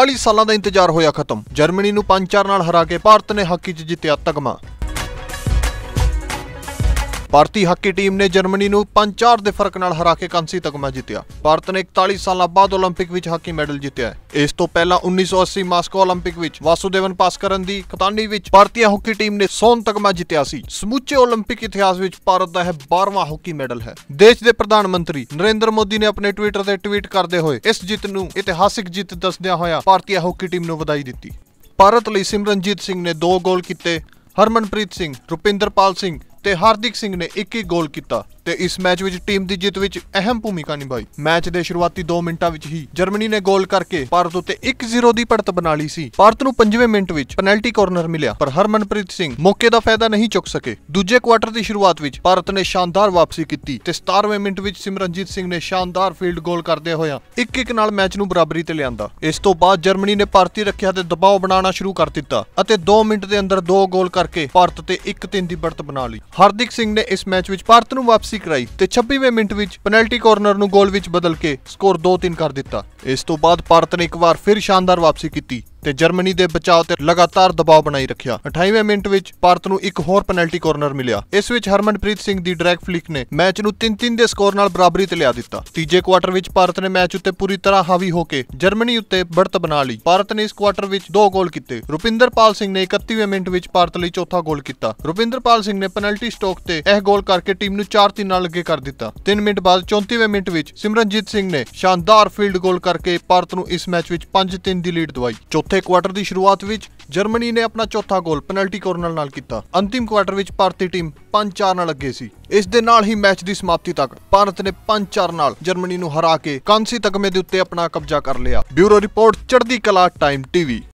41 ਸਾਲਾਂ ਦਾ ਇੰਤਜ਼ਾਰ ਹੋਇਆ ਖਤਮ ਜਰਮਨੀ ਨੂੰ 5-4 ਨਾਲ ਹਰਾ ਕੇ ਭਾਰਤ ਨੇ ਹਾਕੀ 'ਚ ਜਿੱਤਿਆ ਤਗਮਾ ਭਾਰਤੀ ਹਾਕੀ ਟੀਮ ਨੇ ਜਰਮਨੀ ਨੂੰ 5-4 ਦੇ ਫਰਕ ਨਾਲ ਹਰਾ ਕੇ ਕਾਂਸੀ ਤਗਮਾ ਜਿੱਤਿਆ ਭਾਰਤ ਨੇ 41 ਸਾਲਾਂ ਬਾਅਦ 올림픽 ਵਿੱਚ ਹਾਕੀ ਮੈਡਲ ਜਿੱਤਿਆ ਇਸ ਤੋਂ ਪਹਿਲਾਂ 1980 ਮਾਸਕੋ 올림픽 ਵਿੱਚ ਵਾਸੂਦੇਵਨ ਪਾਸਕਰਨ ਦੀ ਕਪਤਾਨੀ ਵਿੱਚ ਭਾਰਤੀ ਹਾਕੀ ਟੀਮ ਨੇ ਸੋਨ ਤਗਮਾ ਜਿੱਤਿਆ ਸੀ ਸਮੁੱਚੇ 올림픽 ਇਤਿਹਾਸ ਵਿੱਚ ਭਾਰਤ ਦਾ ਇਹ 12ਵਾਂ ਹਾਕੀ ਮੈਡਲ ਹੈ ਦੇਸ਼ ਦੇ ਪ੍ਰਧਾਨ ਮੰਤਰੀ ਨਰਿੰਦਰ ਮੋਦੀ ਨੇ ਆਪਣੇ ਟਵਿੱਟਰ ਤੇ ਟਵੀਟ ਕਰਦੇ ਹੋਏ ਇਸ ਜਿੱਤ ਨੂੰ ਇਤਿਹਾਸਿਕ ਜਿੱਤ ਦੱਸਦਿਆਂ ਹੋਇਆ ਭਾਰਤੀ ਹਾਕੀ ਟੀਮ ਨੂੰ ਵਧਾਈ ਦਿੱਤੀ ਭਾਰਤ ਲਈ ਸਿਮਰਨਜੀਤ ਸਿੰਘ ਨੇ 2 ਗੋਲ ਕੀਤੇ ਹਰਮਨਪ੍ਰੀਤ ਸਿੰਘ ਰੁਪਿੰਦਰਪਾਲ ਸਿੰਘ ਤੇ ਹਾਰਦਿਕ ਸਿੰਘ ਨੇ ਇੱਕ ਇੱਕ ਗੋਲ ਕੀਤਾ ਤੇ ਇਸ ਮੈਚ ਵਿੱਚ ਟੀਮ ਦੀ ਜਿੱਤ ਵਿੱਚ ਅਹਿਮ ਭੂਮਿਕਾ ਨਿਭਾਈ ਮੈਚ ਦੇ ਸ਼ੁਰੂਆਤੀ 2 ਮਿੰਟਾਂ ਵਿੱਚ ਹੀ ਜਰਮਨੀ ਨੇ ਗੋਲ ਕਰਕੇ ਭਾਰਤ ਉੱਤੇ 1-0 ਦੀ ਪੜਤ ਬਣਾ ਲਈ ਸੀ ਭਾਰਤ ਨੂੰ 5ਵੇਂ ਮਿੰਟ ਵਿੱਚ ਪੈਨਲਟੀ ਕਾਰਨਰ ਮਿਲਿਆ ਪਰ ਹਰਮਨਪ੍ਰੀਤ ਸਿੰਘ ਮੌਕੇ ਦਾ ਫਾਇਦਾ ਨਹੀਂ ਚੁੱਕ ਸਕੇ ਦੂਜੇ ਕੁਆਟਰ ਦੀ ਸ਼ੁਰੂਆਤ ਵਿੱਚ ਭਾਰਤ ਨੇ ਸ਼ਾਨਦਾਰ ਵਾਪਸੀ ਕੀਤੀ ਤੇ 17ਵੇਂ ਮਿੰਟ ਵਿੱਚ ਸਿਮਰਨਜੀਤ ਸਿੰਘ ਨੇ ਸ਼ਾਨਦਾਰ ਫੀਲਡ ਗੋਲ ਕਰਦੇ ਹੋਇਆ 1-1 ਨਾਲ ਮੈਚ ਨੂੰ ਬਰਾਬਰੀ ਤੇ ਲਿਆਂਦਾ ਇਸ ਤੋਂ ਬਾਅਦ ਜਰਮਨੀ ਨੇ ਭਾਰਤੀ ਰੱਖਿਆ ਤੇ ਦਬਾਅ ਬਣਾਉਣਾ ਸ਼ੁਰੂ ਕਰ ਦਿੱਤਾ ਅਤੇ 2 ਮਿੰਟ ਦੇ ਅੰਦਰ 2 ਗੋਲ ਕਰਕੇ ਭਾਰਤ ਤੇ 1-3 ਦੀ ਬੜਤ ਬਣਾ ਲਈ ਹਾਰਦਿਕ ਸਿੰਘ ਨੇ ਇਸ ਮੈਚ ਵਿੱਚ ਭਾਰਤ ਨੂੰ ਵਾਪਸੀ ਕਰਾਈ ਤੇ 26ਵੇਂ ਮਿੰਟ ਵਿੱਚ ਪੈਨਲਟੀ ਕਾਰਨਰ ਨੂੰ ਗੋਲ ਵਿੱਚ ਬਦਲ ਕੇ ਸਕੋਰ 2-3 ਕਰ ਦਿੱਤਾ ਇਸ ਤੋਂ ਬਾਅਦ ਭਾਰਤ ਨੇ ਇੱਕ ਵਾਰ ਫਿਰ ਸ਼ਾਨਦਾਰ ਵਾਪਸੀ ਕੀਤੀ ਤੇ ਜਰਮਨੀ ਦੇ ਬਚਾਅ ਤੇ ਲਗਾਤਾਰ ਦਬਾਅ ਬਣਾਈ ਰੱਖਿਆ 28ਵੇਂ ਮਿੰਟ ਵਿੱਚ ਭਾਰਤ ਨੂੰ ਇੱਕ ਹੋਰ ਪੈਨਲਟੀ ਕਾਰਨਰ ਮਿਲਿਆ ਇਸ ਵਿੱਚ ਹਰਮਨਪ੍ਰੀਤ ਸਿੰਘ ਦੀ ਡਰੈਗ ਫਲਿਕ ਨੇ ਮੈਚ ਨੂੰ 3-3 ਦੇ ਸਕੋਰ ਨਾਲ ਬਰਾਬਰੀ ਤੇ ਲਿਆ ਦਿੱਤਾ ਤੀਜੇ ਕੁਆਟਰ ਵਿੱਚ ਭਾਰਤ ਨੇ ਮੈਚ ਉੱਤੇ ਪੂਰੀ ਤਰ੍ਹਾਂ ਹਾਵੀ ਹੋ ਕੇ ਜਰਮਨੀ ਉੱਤੇ ਬੜਤ ਬਣਾ ਲਈ ਭਾਰਤ ਨੇ ਇਸ ਕੁਆਟਰ ਵਿੱਚ ਦੋ ਗੋਲ ਕੀਤੇ ਰੁਪਿੰਦਰਪਾਲ ਸਿੰਘ ਨੇ 31ਵੇਂ ਮਿੰਟ ਵਿੱਚ ਭਾਰਤ ਲਈ ਚੌਥਾ ਗੋਲ ਕੀਤਾ ਰੁਪਿੰਦਰਪਾਲ ਸਿੰਘ ਨੇ ਪੈਨਲਟੀ ਸਟੋਕ ਤੇ ਇਹ ਗੋਲ ਕਰਕੇ ਟੀਮ ਨੂੰ 4-3 ਨਾਲ ਅੱਗੇ ਕਰ ਦਿੱਤਾ 3 ਮਿੰਟ ਬਾਅਦ 34ਵੇਂ ਮਿੰਟ ਵਿੱਚ ਸਿਮਰਨਜੀਤ ਸਿੰਘ ਨੇ ਸ਼ਾਨਦਾਰ ਫੀਲਡ ਗੋਲ ਕਰਕੇ ਭਾਰਤ ਨੂੰ ਇਸ ਮੈਚ ਵਿੱਚ 5-3 ਦੀ ਲੀਡ ਚੌਥਾ ਚੌਥੇ ਕੁਆਟਰ ਦੀ ਸ਼ੁਰੂਆਤ ਵਿੱਚ ਜਰਮਨੀ ਨੇ ਆਪਣਾ ਚੌਥਾ ਗੋਲ ਪੈਨਲਟੀ ਕੋਰਨਰ ਨਾਲ ਕੀਤਾ ਅੰਤਿਮ ਕੁਆਟਰ ਵਿੱਚ ਭਾਰਤੀ ਟੀਮ 5-4 ਨਾਲ ਅੱਗੇ ਸੀ ਇਸ ਦੇ ਨਾਲ ਹੀ ਮੈਚ ਦੀ ਸਮਾਪਤੀ ਤੱਕ ਭਾਰਤ ਨੇ 5-4 ਨਾਲ ਜਰਮਨੀ ਨੂੰ ਹਰਾ ਕੇ ਕਾਂਸੀ ਤਗਮੇ ਦੇ ਉੱਤੇ ਆਪਣਾ ਕਬਜ਼ਾ ਕਰ ਲਿਆ ਬਿਊਰੋ ਰਿਪੋਰਟ ਚੜ੍ਹਦੀ ਕਲਾ ਟਾਈਮ ਟੀਵੀ